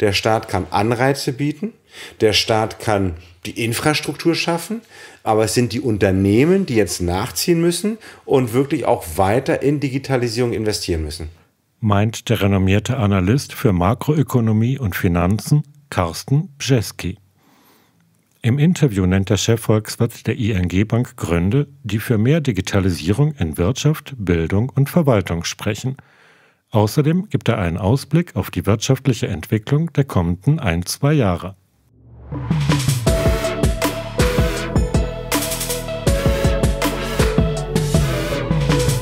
Der Staat kann Anreize bieten, der Staat kann die Infrastruktur schaffen, aber es sind die Unternehmen, die jetzt nachziehen müssen und wirklich auch weiter in Digitalisierung investieren müssen. Meint der renommierte Analyst für Makroökonomie und Finanzen Carsten Bjeski. Im Interview nennt der Chefvolkswirt der ING Bank Gründe, die für mehr Digitalisierung in Wirtschaft, Bildung und Verwaltung sprechen – Außerdem gibt er einen Ausblick auf die wirtschaftliche Entwicklung der kommenden ein, zwei Jahre.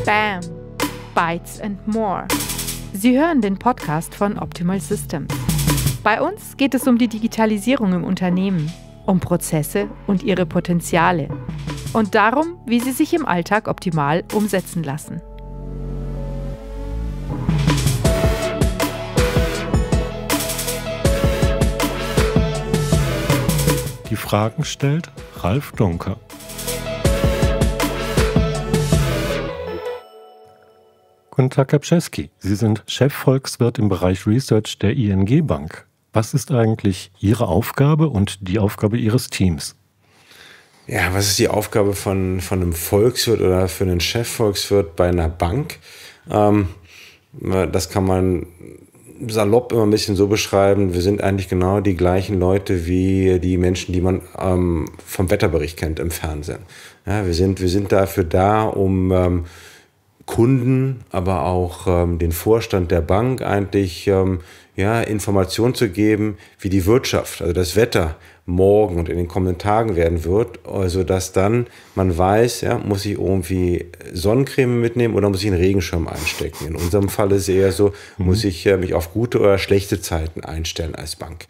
Bam! Bytes and More. Sie hören den Podcast von Optimal Systems. Bei uns geht es um die Digitalisierung im Unternehmen, um Prozesse und ihre Potenziale und darum, wie sie sich im Alltag optimal umsetzen lassen. Die Fragen stellt Ralf Dunker. Guten Tag, Herr Pschesky. Sie sind Chefvolkswirt im Bereich Research der ING Bank. Was ist eigentlich Ihre Aufgabe und die Aufgabe Ihres Teams? Ja, was ist die Aufgabe von, von einem Volkswirt oder für einen Chefvolkswirt bei einer Bank? Ähm, das kann man salopp immer ein bisschen so beschreiben, wir sind eigentlich genau die gleichen Leute wie die Menschen, die man ähm, vom Wetterbericht kennt im Fernsehen. Ja, wir, sind, wir sind dafür da, um ähm, Kunden, aber auch ähm, den Vorstand der Bank eigentlich ähm, ja, Informationen zu geben, wie die Wirtschaft, also das Wetter morgen und in den kommenden Tagen werden wird, also dass dann man weiß, ja, muss ich irgendwie Sonnencreme mitnehmen oder muss ich einen Regenschirm einstecken? In unserem Fall ist es eher so, mhm. muss ich äh, mich auf gute oder schlechte Zeiten einstellen als Bank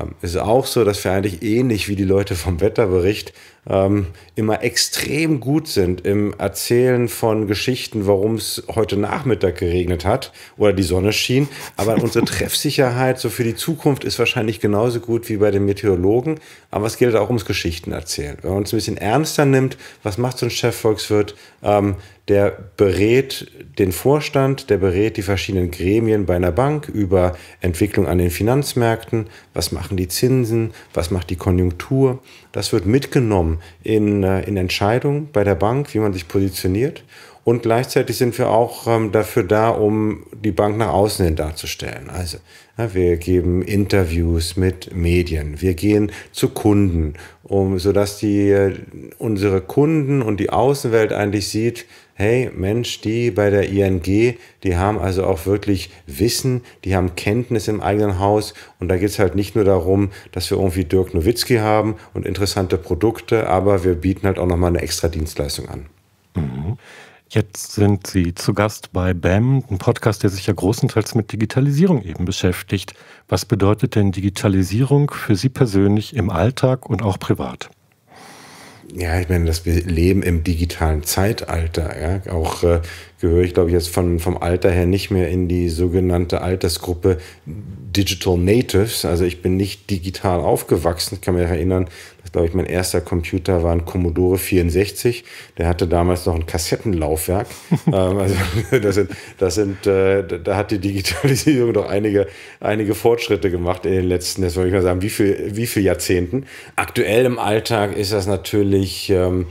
es ähm, ist auch so, dass wir eigentlich ähnlich wie die Leute vom Wetterbericht ähm, immer extrem gut sind im Erzählen von Geschichten, warum es heute Nachmittag geregnet hat oder die Sonne schien. Aber unsere Treffsicherheit so für die Zukunft ist wahrscheinlich genauso gut wie bei den Meteorologen. Aber es geht auch ums Geschichten erzählen. Wenn man uns ein bisschen ernster nimmt, was macht so ein Chefvolkswirt? Ähm, der berät den Vorstand, der berät die verschiedenen Gremien bei einer Bank über Entwicklung an den Finanzmärkten, was machen die Zinsen, was macht die Konjunktur. Das wird mitgenommen in, äh, in Entscheidungen bei der Bank, wie man sich positioniert. Und gleichzeitig sind wir auch ähm, dafür da, um die Bank nach außen hin darzustellen. Also ja, wir geben Interviews mit Medien, wir gehen zu Kunden, um, sodass die, äh, unsere Kunden und die Außenwelt eigentlich sieht, hey Mensch, die bei der ING, die haben also auch wirklich Wissen, die haben Kenntnis im eigenen Haus und da geht es halt nicht nur darum, dass wir irgendwie Dirk Nowitzki haben und interessante Produkte, aber wir bieten halt auch nochmal eine extra Dienstleistung an. Mhm. Jetzt sind Sie zu Gast bei BAM, ein Podcast, der sich ja großenteils mit Digitalisierung eben beschäftigt. Was bedeutet denn Digitalisierung für Sie persönlich im Alltag und auch privat? Ja, ich meine, dass wir leben im digitalen Zeitalter. Ja? Auch äh, gehöre ich, glaube ich, jetzt von, vom Alter her nicht mehr in die sogenannte Altersgruppe Digital Natives. Also ich bin nicht digital aufgewachsen. Ich kann mich erinnern, glaube ich, mein erster Computer war ein Commodore 64. Der hatte damals noch ein Kassettenlaufwerk. Ähm, also das sind, das sind äh, da hat die Digitalisierung doch einige, einige Fortschritte gemacht in den letzten, das würde ich mal sagen, wie viel, wie viel Jahrzehnten. Aktuell im Alltag ist das natürlich, ähm,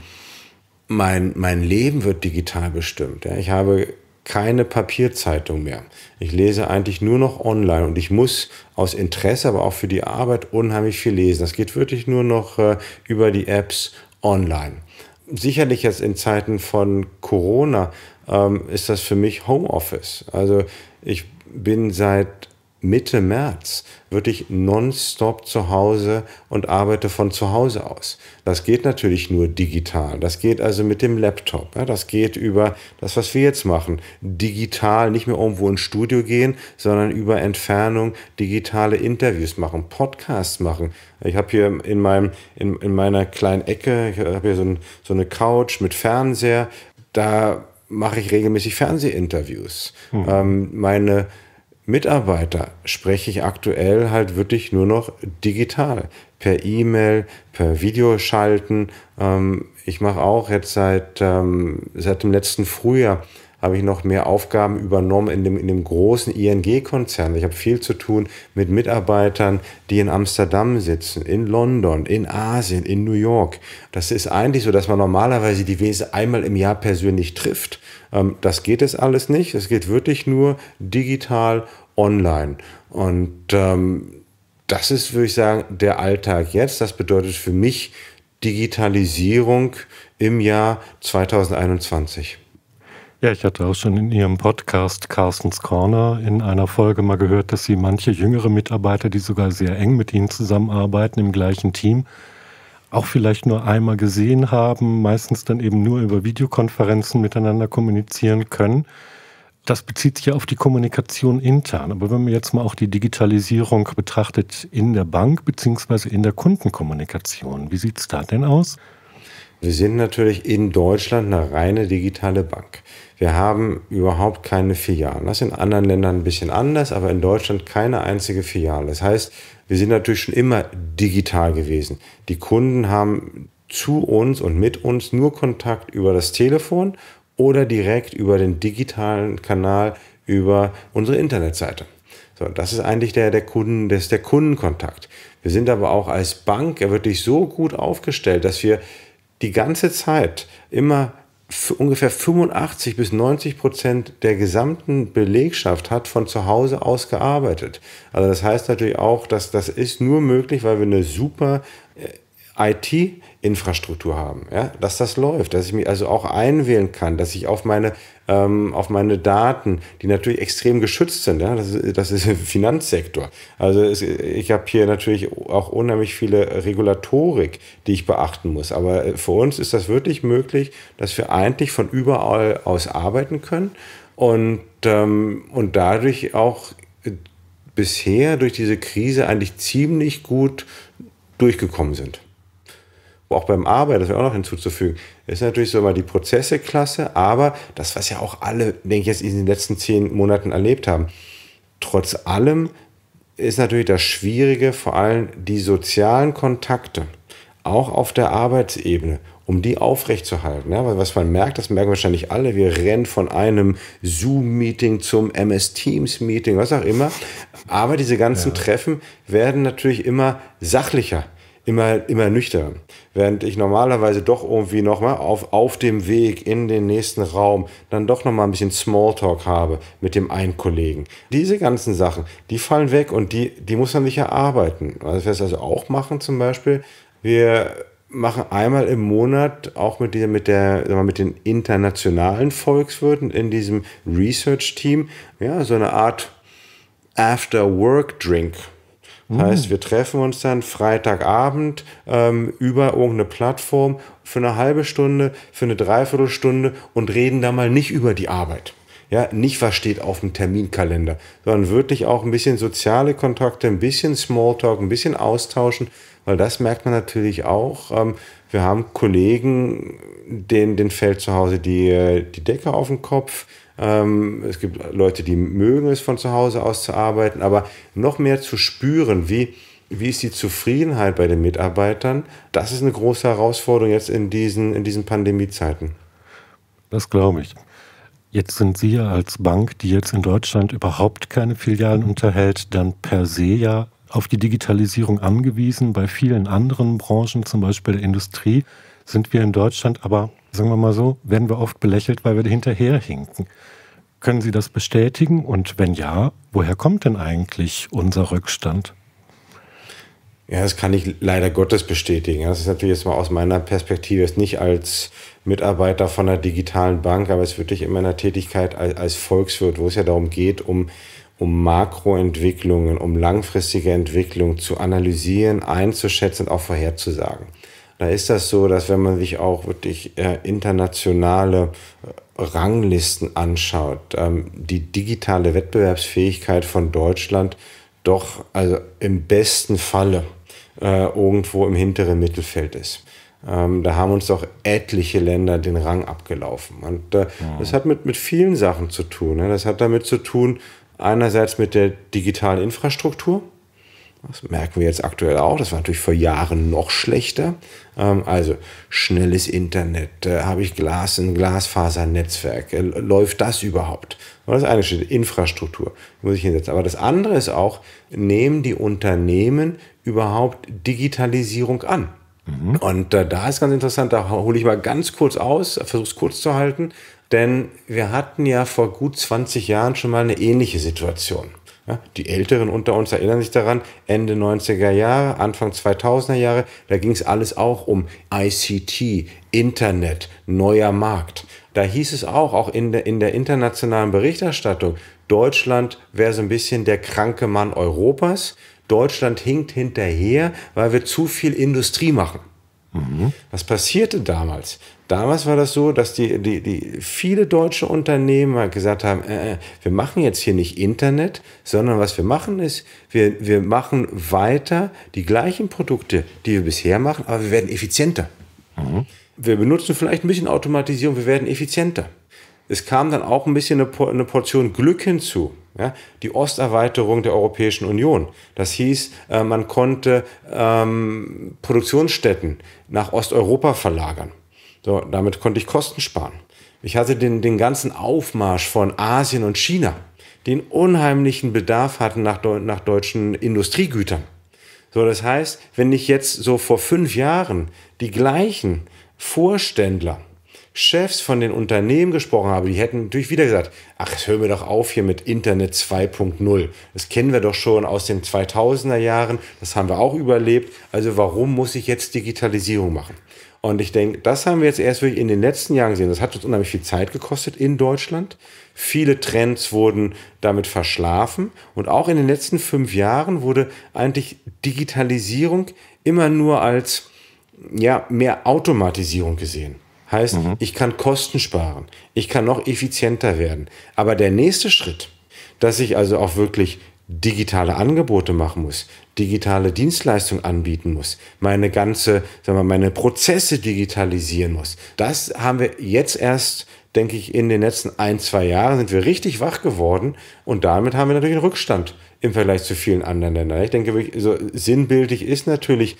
mein, mein Leben wird digital bestimmt. Ja. Ich habe keine Papierzeitung mehr. Ich lese eigentlich nur noch online und ich muss aus Interesse, aber auch für die Arbeit unheimlich viel lesen. Das geht wirklich nur noch äh, über die Apps online. Sicherlich jetzt in Zeiten von Corona ähm, ist das für mich Homeoffice. Also ich bin seit Mitte März wirklich nonstop zu Hause und arbeite von zu Hause aus. Das geht natürlich nur digital. Das geht also mit dem Laptop. das geht über das, was wir jetzt machen. Digital, nicht mehr irgendwo ins Studio gehen, sondern über Entfernung digitale Interviews machen, Podcasts machen. Ich habe hier in, meinem, in, in meiner kleinen Ecke, ich habe hier so, ein, so eine Couch mit Fernseher. Da mache ich regelmäßig Fernsehinterviews. Hm. Ähm, meine Mitarbeiter spreche ich aktuell halt wirklich nur noch digital, per E-Mail, per Videoschalten. Ähm, ich mache auch jetzt seit, ähm, seit dem letzten Frühjahr habe ich noch mehr Aufgaben übernommen in dem, in dem großen ING-Konzern. Ich habe viel zu tun mit Mitarbeitern, die in Amsterdam sitzen, in London, in Asien, in New York. Das ist eigentlich so, dass man normalerweise die Wese einmal im Jahr persönlich trifft. Ähm, das geht es alles nicht. Es geht wirklich nur digital online. Und ähm, das ist, würde ich sagen, der Alltag jetzt. Das bedeutet für mich Digitalisierung im Jahr 2021. Ja, ich hatte auch schon in Ihrem Podcast Carstens Corner in einer Folge mal gehört, dass Sie manche jüngere Mitarbeiter, die sogar sehr eng mit Ihnen zusammenarbeiten, im gleichen Team, auch vielleicht nur einmal gesehen haben, meistens dann eben nur über Videokonferenzen miteinander kommunizieren können. Das bezieht sich ja auf die Kommunikation intern. Aber wenn man jetzt mal auch die Digitalisierung betrachtet in der Bank bzw. in der Kundenkommunikation, wie sieht es da denn aus? Wir sind natürlich in Deutschland eine reine digitale Bank. Wir haben überhaupt keine Filialen. Das ist in anderen Ländern ein bisschen anders, aber in Deutschland keine einzige Filiale. Das heißt, wir sind natürlich schon immer digital gewesen. Die Kunden haben zu uns und mit uns nur Kontakt über das Telefon oder direkt über den digitalen Kanal über unsere Internetseite. So, das ist eigentlich der, der Kunden, das der Kundenkontakt. Wir sind aber auch als Bank wirklich so gut aufgestellt, dass wir die ganze Zeit immer ungefähr 85 bis 90 Prozent der gesamten Belegschaft hat von zu Hause aus gearbeitet. Also das heißt natürlich auch, dass das ist nur möglich, weil wir eine super äh, IT Infrastruktur haben, ja, dass das läuft, dass ich mich also auch einwählen kann, dass ich auf meine, ähm, auf meine Daten, die natürlich extrem geschützt sind, ja, das ist, das ist im Finanzsektor. Also es, ich habe hier natürlich auch unheimlich viele Regulatorik, die ich beachten muss. Aber äh, für uns ist das wirklich möglich, dass wir eigentlich von überall aus arbeiten können und, ähm, und dadurch auch äh, bisher durch diese Krise eigentlich ziemlich gut durchgekommen sind auch beim Arbeit, das wäre auch noch hinzuzufügen, ist natürlich so immer die Prozesseklasse, aber das, was ja auch alle, denke ich, jetzt in den letzten zehn Monaten erlebt haben, trotz allem ist natürlich das Schwierige vor allem die sozialen Kontakte, auch auf der Arbeitsebene, um die aufrechtzuerhalten. Ja, weil was man merkt, das merken wahrscheinlich alle, wir rennen von einem Zoom-Meeting zum MS-Teams-Meeting, was auch immer. Aber diese ganzen ja. Treffen werden natürlich immer sachlicher immer, immer nüchtern. Während ich normalerweise doch irgendwie nochmal auf, auf dem Weg in den nächsten Raum dann doch nochmal ein bisschen Smalltalk habe mit dem einen Kollegen. Diese ganzen Sachen, die fallen weg und die, die muss man sich erarbeiten. Was wir also auch machen zum Beispiel, wir machen einmal im Monat auch mit, dieser, mit, der, mal, mit den internationalen Volkswirten in diesem Research-Team ja, so eine Art After-Work-Drink Mhm. Heißt, wir treffen uns dann Freitagabend ähm, über irgendeine Plattform für eine halbe Stunde, für eine Dreiviertelstunde und reden da mal nicht über die Arbeit ja, nicht was steht auf dem Terminkalender, sondern wirklich auch ein bisschen soziale Kontakte, ein bisschen Smalltalk, ein bisschen austauschen, weil das merkt man natürlich auch. Ähm, wir haben Kollegen, den, den fällt zu Hause die, die Decke auf den Kopf. Ähm, es gibt Leute, die mögen es von zu Hause aus zu arbeiten, aber noch mehr zu spüren, wie, wie ist die Zufriedenheit bei den Mitarbeitern, das ist eine große Herausforderung jetzt in diesen, in diesen Pandemiezeiten. Das glaube ich. Jetzt sind Sie ja als Bank, die jetzt in Deutschland überhaupt keine Filialen unterhält, dann per se ja auf die Digitalisierung angewiesen. Bei vielen anderen Branchen, zum Beispiel der Industrie, sind wir in Deutschland, aber sagen wir mal so, werden wir oft belächelt, weil wir hinterherhinken. Können Sie das bestätigen? Und wenn ja, woher kommt denn eigentlich unser Rückstand? Ja, das kann ich leider Gottes bestätigen. Das ist natürlich jetzt mal aus meiner Perspektive jetzt nicht als Mitarbeiter von einer digitalen Bank, aber es wirklich in meiner Tätigkeit als, als Volkswirt, wo es ja darum geht, um, um Makroentwicklungen, um langfristige Entwicklung zu analysieren, einzuschätzen und auch vorherzusagen da ist das so, dass wenn man sich auch wirklich äh, internationale äh, Ranglisten anschaut, ähm, die digitale Wettbewerbsfähigkeit von Deutschland doch also im besten Falle äh, irgendwo im hinteren Mittelfeld ist. Ähm, da haben uns doch etliche Länder den Rang abgelaufen. Und äh, ja. das hat mit, mit vielen Sachen zu tun. Ne? Das hat damit zu tun, einerseits mit der digitalen Infrastruktur, das merken wir jetzt aktuell auch. Das war natürlich vor Jahren noch schlechter. Ähm, also schnelles Internet, äh, habe ich Glas, ein Glasfasernetzwerk, äh, läuft das überhaupt? Das eine steht Infrastruktur, muss ich hinsetzen. Aber das andere ist auch, nehmen die Unternehmen überhaupt Digitalisierung an? Mhm. Und äh, da ist ganz interessant, da hole ich mal ganz kurz aus, versuche es kurz zu halten, denn wir hatten ja vor gut 20 Jahren schon mal eine ähnliche Situation die Älteren unter uns erinnern sich daran, Ende 90er Jahre, Anfang 2000er Jahre, da ging es alles auch um ICT, Internet, neuer Markt. Da hieß es auch, auch in der, in der internationalen Berichterstattung, Deutschland wäre so ein bisschen der kranke Mann Europas. Deutschland hinkt hinterher, weil wir zu viel Industrie machen. Mhm. Was passierte damals? Damals war das so, dass die, die, die viele deutsche Unternehmen halt gesagt haben, äh, äh, wir machen jetzt hier nicht Internet, sondern was wir machen ist, wir, wir machen weiter die gleichen Produkte, die wir bisher machen, aber wir werden effizienter. Mhm. Wir benutzen vielleicht ein bisschen Automatisierung, wir werden effizienter. Es kam dann auch ein bisschen eine, eine Portion Glück hinzu. Ja? Die Osterweiterung der Europäischen Union. Das hieß, äh, man konnte ähm, Produktionsstätten nach Osteuropa verlagern. So, damit konnte ich Kosten sparen. Ich hatte den, den ganzen Aufmarsch von Asien und China, den unheimlichen Bedarf hatten nach, nach deutschen Industriegütern. So, das heißt, wenn ich jetzt so vor fünf Jahren die gleichen Vorständler, Chefs von den Unternehmen gesprochen habe, die hätten natürlich wieder gesagt, ach, hör mir doch auf hier mit Internet 2.0. Das kennen wir doch schon aus den 2000er Jahren, das haben wir auch überlebt. Also warum muss ich jetzt Digitalisierung machen? Und ich denke, das haben wir jetzt erst wirklich in den letzten Jahren gesehen. Das hat uns unheimlich viel Zeit gekostet in Deutschland. Viele Trends wurden damit verschlafen. Und auch in den letzten fünf Jahren wurde eigentlich Digitalisierung immer nur als ja, mehr Automatisierung gesehen. Heißt, mhm. ich kann Kosten sparen, ich kann noch effizienter werden. Aber der nächste Schritt, dass ich also auch wirklich digitale Angebote machen muss, digitale Dienstleistung anbieten muss, meine ganze, sagen wir, meine Prozesse digitalisieren muss. Das haben wir jetzt erst, denke ich, in den letzten ein, zwei Jahren sind wir richtig wach geworden und damit haben wir natürlich einen Rückstand im Vergleich zu vielen anderen Ländern. Ich denke, so sinnbildlich ist natürlich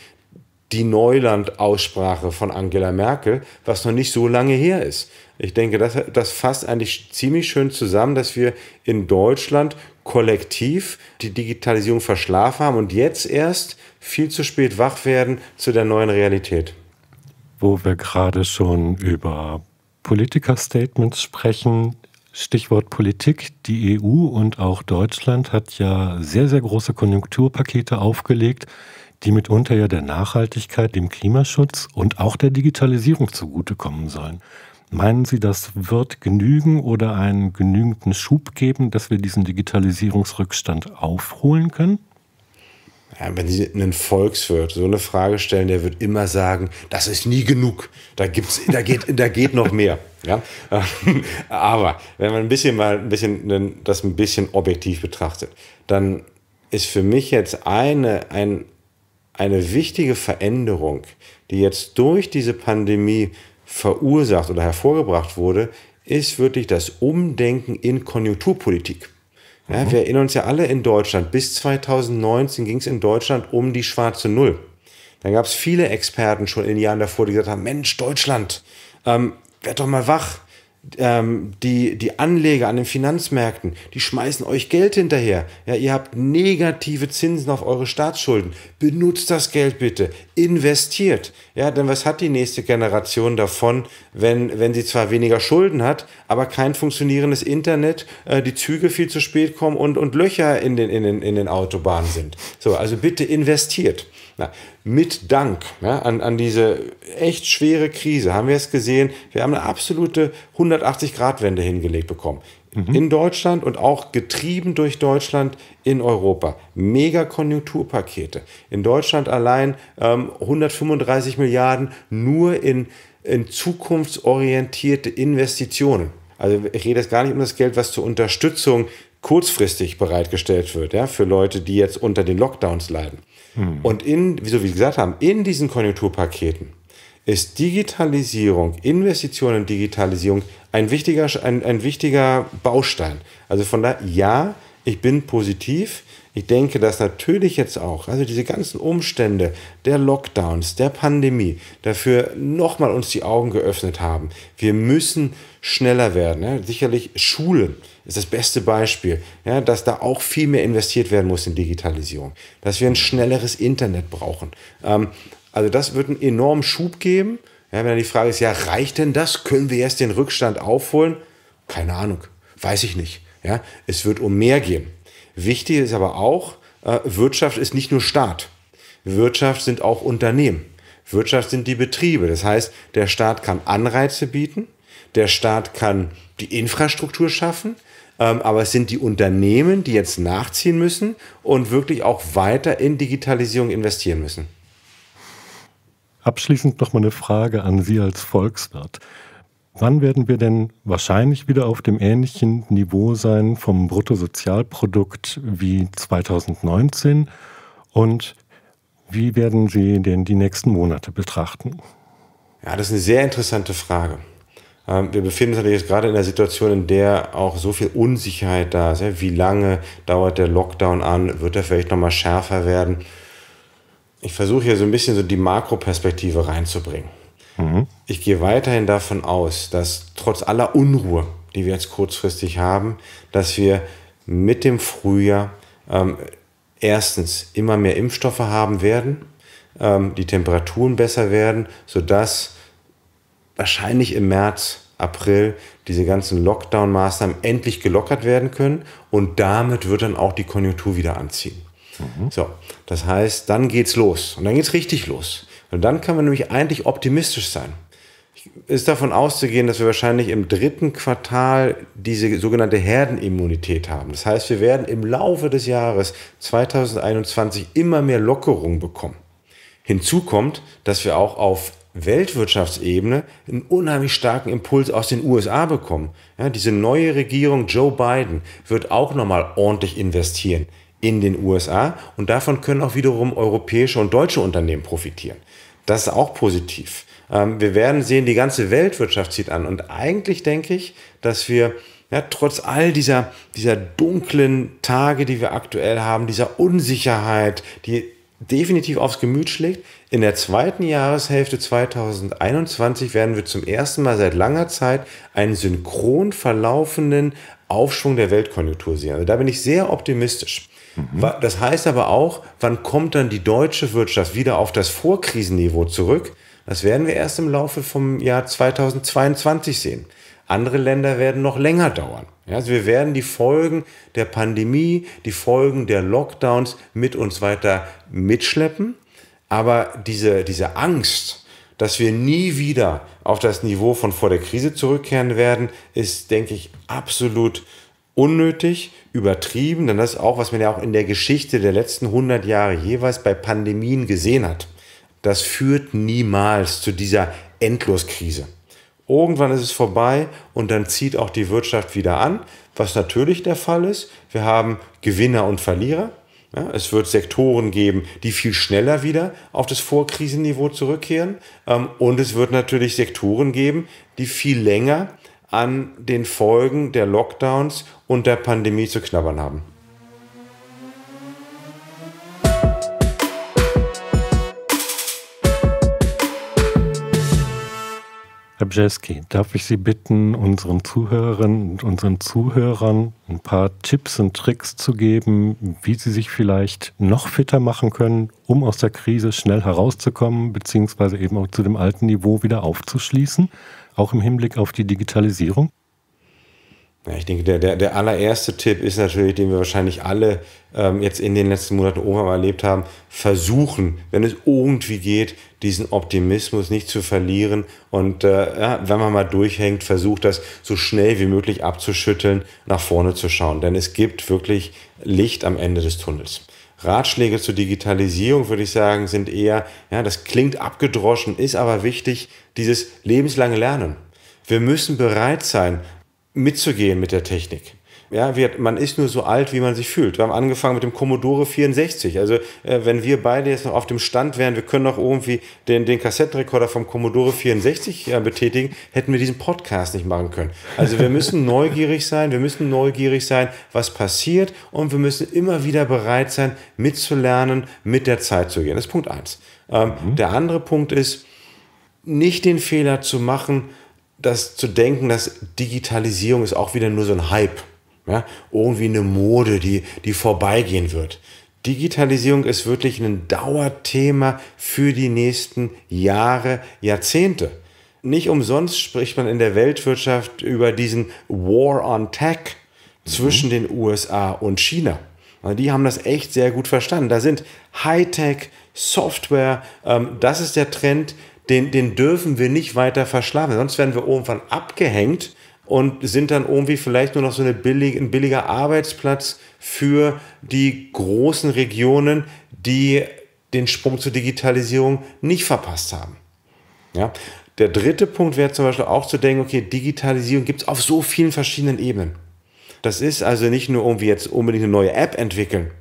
die Neuland-Aussprache von Angela Merkel, was noch nicht so lange her ist. Ich denke, das, das fasst eigentlich ziemlich schön zusammen, dass wir in Deutschland kollektiv die Digitalisierung verschlafen haben und jetzt erst viel zu spät wach werden zu der neuen Realität. Wo wir gerade schon über Politikerstatements sprechen, Stichwort Politik. Die EU und auch Deutschland hat ja sehr, sehr große Konjunkturpakete aufgelegt, die mitunter ja der Nachhaltigkeit, dem Klimaschutz und auch der Digitalisierung zugutekommen sollen. Meinen Sie, das wird genügen oder einen genügenden Schub geben, dass wir diesen Digitalisierungsrückstand aufholen können? Ja, wenn Sie einen Volkswirt so eine Frage stellen, der wird immer sagen, das ist nie genug, da, gibt's, da, geht, da geht noch mehr. Ja? Aber wenn man ein bisschen mal ein bisschen, das ein bisschen objektiv betrachtet, dann ist für mich jetzt eine, ein, eine wichtige Veränderung, die jetzt durch diese Pandemie verursacht oder hervorgebracht wurde, ist wirklich das Umdenken in Konjunkturpolitik. Ja, mhm. Wir erinnern uns ja alle in Deutschland, bis 2019 ging es in Deutschland um die schwarze Null. Da gab es viele Experten schon in den Jahren davor, die gesagt haben, Mensch, Deutschland, ähm, werd doch mal wach ähm, die, die Anleger an den Finanzmärkten, die schmeißen euch Geld hinterher. Ja, ihr habt negative Zinsen auf eure Staatsschulden. Benutzt das Geld bitte. Investiert. Ja, denn was hat die nächste Generation davon, wenn, wenn sie zwar weniger Schulden hat, aber kein funktionierendes Internet, äh, die Züge viel zu spät kommen und, und Löcher in den, in, den, in den Autobahnen sind. So, also bitte investiert. Na, mit Dank ja, an, an diese echt schwere Krise haben wir es gesehen. Wir haben eine absolute 180-Grad-Wende hingelegt bekommen. Mhm. In Deutschland und auch getrieben durch Deutschland in Europa. Mega Konjunkturpakete. In Deutschland allein ähm, 135 Milliarden nur in, in zukunftsorientierte Investitionen. Also ich rede jetzt gar nicht um das Geld, was zur Unterstützung kurzfristig bereitgestellt wird, ja, für Leute, die jetzt unter den Lockdowns leiden. Mhm. Und in, wie Sie gesagt haben, in diesen Konjunkturpaketen ist Digitalisierung, Investitionen in Digitalisierung ein wichtiger, ein, ein wichtiger Baustein. Also von da, ja, ich bin positiv. Ich denke, dass natürlich jetzt auch, also diese ganzen Umstände der Lockdowns, der Pandemie, dafür nochmal uns die Augen geöffnet haben. Wir müssen schneller werden, ja? Ne? sicherlich Schulen ist das beste Beispiel, ja, dass da auch viel mehr investiert werden muss in Digitalisierung, dass wir ein schnelleres Internet brauchen. Ähm, also das wird einen enormen Schub geben. Ja, wenn dann die Frage ist, ja, reicht denn das? Können wir erst den Rückstand aufholen? Keine Ahnung, weiß ich nicht. Ja, es wird um mehr gehen. Wichtig ist aber auch, äh, Wirtschaft ist nicht nur Staat. Wirtschaft sind auch Unternehmen. Wirtschaft sind die Betriebe. Das heißt, der Staat kann Anreize bieten, der Staat kann die Infrastruktur schaffen, ähm, aber es sind die Unternehmen, die jetzt nachziehen müssen und wirklich auch weiter in Digitalisierung investieren müssen. Abschließend noch mal eine Frage an Sie als Volkswirt. Wann werden wir denn wahrscheinlich wieder auf dem ähnlichen Niveau sein vom Bruttosozialprodukt wie 2019? Und wie werden Sie denn die nächsten Monate betrachten? Ja, das ist eine sehr interessante Frage. Ähm, wir befinden uns jetzt gerade in einer Situation, in der auch so viel Unsicherheit da ist. Wie lange dauert der Lockdown an? Wird er vielleicht nochmal schärfer werden? Ich versuche hier so ein bisschen so die Makroperspektive reinzubringen. Mhm. Ich gehe weiterhin davon aus, dass trotz aller Unruhe, die wir jetzt kurzfristig haben, dass wir mit dem Frühjahr ähm, erstens immer mehr Impfstoffe haben werden, ähm, die Temperaturen besser werden, sodass wahrscheinlich im März, April diese ganzen Lockdown-Maßnahmen endlich gelockert werden können und damit wird dann auch die Konjunktur wieder anziehen. Mhm. So, das heißt, dann geht's los und dann geht's richtig los. Und dann kann man nämlich eigentlich optimistisch sein. Ist davon auszugehen, dass wir wahrscheinlich im dritten Quartal diese sogenannte Herdenimmunität haben. Das heißt, wir werden im Laufe des Jahres 2021 immer mehr Lockerung bekommen. Hinzu kommt, dass wir auch auf Weltwirtschaftsebene einen unheimlich starken Impuls aus den USA bekommen. Ja, diese neue Regierung Joe Biden wird auch nochmal ordentlich investieren in den USA und davon können auch wiederum europäische und deutsche Unternehmen profitieren. Das ist auch positiv. Ähm, wir werden sehen, die ganze Weltwirtschaft zieht an und eigentlich denke ich, dass wir ja, trotz all dieser, dieser dunklen Tage, die wir aktuell haben, dieser Unsicherheit, die definitiv aufs Gemüt schlägt, in der zweiten Jahreshälfte 2021 werden wir zum ersten Mal seit langer Zeit einen synchron verlaufenden Aufschwung der Weltkonjunktur sehen. Also da bin ich sehr optimistisch. Mhm. Das heißt aber auch, wann kommt dann die deutsche Wirtschaft wieder auf das Vorkrisenniveau zurück? Das werden wir erst im Laufe vom Jahr 2022 sehen. Andere Länder werden noch länger dauern. Also wir werden die Folgen der Pandemie, die Folgen der Lockdowns mit uns weiter mitschleppen. Aber diese, diese Angst, dass wir nie wieder auf das Niveau von vor der Krise zurückkehren werden, ist, denke ich, absolut unnötig, übertrieben. Denn das ist auch, was man ja auch in der Geschichte der letzten 100 Jahre jeweils bei Pandemien gesehen hat. Das führt niemals zu dieser Endloskrise. Irgendwann ist es vorbei und dann zieht auch die Wirtschaft wieder an, was natürlich der Fall ist. Wir haben Gewinner und Verlierer. Ja, es wird Sektoren geben, die viel schneller wieder auf das Vorkrisenniveau zurückkehren. Ähm, und es wird natürlich Sektoren geben, die viel länger an den Folgen der Lockdowns und der Pandemie zu knabbern haben. Herr Bjeski, darf ich Sie bitten, unseren Zuhörerinnen und unseren Zuhörern ein paar Tipps und Tricks zu geben, wie sie sich vielleicht noch fitter machen können, um aus der Krise schnell herauszukommen, beziehungsweise eben auch zu dem alten Niveau wieder aufzuschließen, auch im Hinblick auf die Digitalisierung? Ja, ich denke, der, der, der allererste Tipp ist natürlich, den wir wahrscheinlich alle ähm, jetzt in den letzten Monaten oben erlebt haben, versuchen, wenn es irgendwie geht, diesen Optimismus nicht zu verlieren. Und äh, ja, wenn man mal durchhängt, versucht das so schnell wie möglich abzuschütteln, nach vorne zu schauen. Denn es gibt wirklich Licht am Ende des Tunnels. Ratschläge zur Digitalisierung, würde ich sagen, sind eher, ja, das klingt abgedroschen, ist aber wichtig, dieses lebenslange Lernen. Wir müssen bereit sein, mitzugehen mit der Technik. Ja, wir, man ist nur so alt, wie man sich fühlt. Wir haben angefangen mit dem Commodore 64. Also äh, wenn wir beide jetzt noch auf dem Stand wären, wir können noch irgendwie den, den Kassettenrekorder vom Commodore 64 äh, betätigen, hätten wir diesen Podcast nicht machen können. Also wir müssen neugierig sein, wir müssen neugierig sein, was passiert und wir müssen immer wieder bereit sein, mitzulernen, mit der Zeit zu gehen. Das ist Punkt 1. Ähm, mhm. Der andere Punkt ist, nicht den Fehler zu machen, das zu denken, dass Digitalisierung ist auch wieder nur so ein Hype. Ja? Irgendwie eine Mode, die, die vorbeigehen wird. Digitalisierung ist wirklich ein Dauerthema für die nächsten Jahre, Jahrzehnte. Nicht umsonst spricht man in der Weltwirtschaft über diesen War on Tech zwischen mhm. den USA und China. Also die haben das echt sehr gut verstanden. Da sind Hightech, Software, ähm, das ist der Trend, den, den dürfen wir nicht weiter verschlafen. Sonst werden wir irgendwann abgehängt und sind dann irgendwie vielleicht nur noch so eine billig, ein billiger Arbeitsplatz für die großen Regionen, die den Sprung zur Digitalisierung nicht verpasst haben. Ja? Der dritte Punkt wäre zum Beispiel auch zu denken, okay, Digitalisierung gibt es auf so vielen verschiedenen Ebenen. Das ist also nicht nur irgendwie jetzt unbedingt eine neue App entwickeln,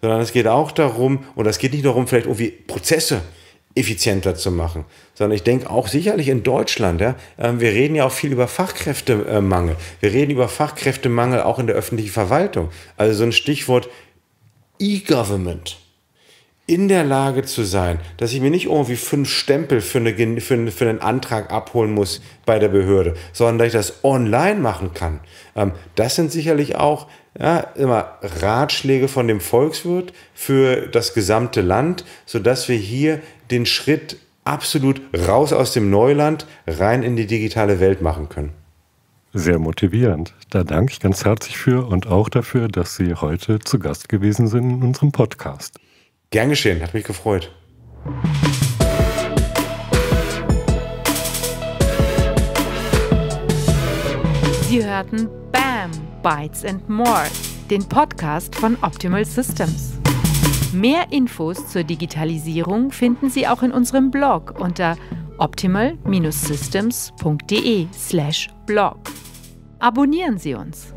sondern es geht auch darum, und es geht nicht darum, vielleicht irgendwie Prozesse effizienter zu machen, sondern ich denke auch sicherlich in Deutschland, ja, ähm, wir reden ja auch viel über Fachkräftemangel. Wir reden über Fachkräftemangel auch in der öffentlichen Verwaltung. Also so ein Stichwort E-Government in der Lage zu sein, dass ich mir nicht irgendwie fünf Stempel für, eine, für, einen, für, einen Antrag abholen muss bei der Behörde, sondern dass ich das online machen kann. Ähm, das sind sicherlich auch ja, immer Ratschläge von dem Volkswirt für das gesamte Land, sodass wir hier den Schritt absolut raus aus dem Neuland, rein in die digitale Welt machen können. Sehr motivierend. Da danke ich ganz herzlich für und auch dafür, dass Sie heute zu Gast gewesen sind in unserem Podcast. Gern geschehen, hat mich gefreut. Sie hörten BAM, Bytes and More, den Podcast von Optimal Systems. Mehr Infos zur Digitalisierung finden Sie auch in unserem Blog unter optimal-systems.de/blog. slash Abonnieren Sie uns!